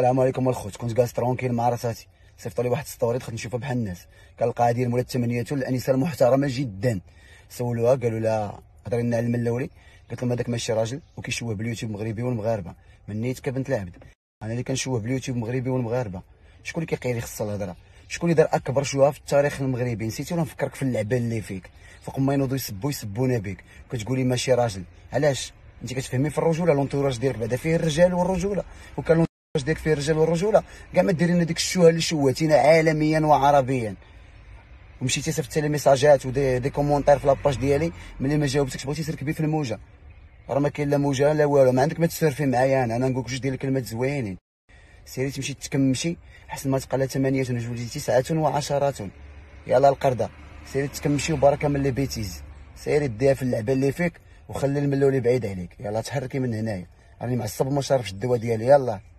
السلام عليكم الخوت كنت جالس ترونكيل مع راساتي صيفطوا لي واحد ستوري دخلت نشوفها بحال الناس كنلقاها ديال مولا الثمانيات الانسه المحترمه جدا سولوها قالوا لها هضري لنا على الملولي قلت لهم هذاك ماشي راجل وكيشوه باليوتيوب المغربي والمغاربه منيتك بنت كبنت العبد انا اللي كنشوه باليوتيوب المغربي والمغاربه شكون اللي كيقيلي خص الهضره شكون اللي دار اكبر شوها في التاريخ المغربي نسيتي ولا نفكرك في اللعبه اللي فيك فوق ما ينوضوا يسبوا يسبونا بك كتقولي ماشي راجل علاش انت كتفهمي في الرجوله لونتوراج ديالك بعدا فيه الرجال والرجوله وكان واش داك فيه الرجال والرجوله كاع ما دير لنا ديك الشوهه اللي شوهتينا عالميا وعربيا ومشيتي صيفطتي لي ميساجات ودي دي كومونتير في لاباج ديالي ملي ما جاوبتكش بغيتي تركبي في الموجه راه ما كاين لا موجه لا والو ما عندك ما تسرفي معايا انا انا نقولك جوج ديال الكلمات زوينين سيري تمشي تكمشي حسن ما تقلى ثمانية جوج تسعة وعشرات يلاه القردة سيري تكمشي وبركة من لي بيتيز سيري ديها في اللعبة اللي فيك وخلي الملولي بعيد عليك يلاه تحركي من هنايا راني معصب وما شارفش الدواء ديالي يلاه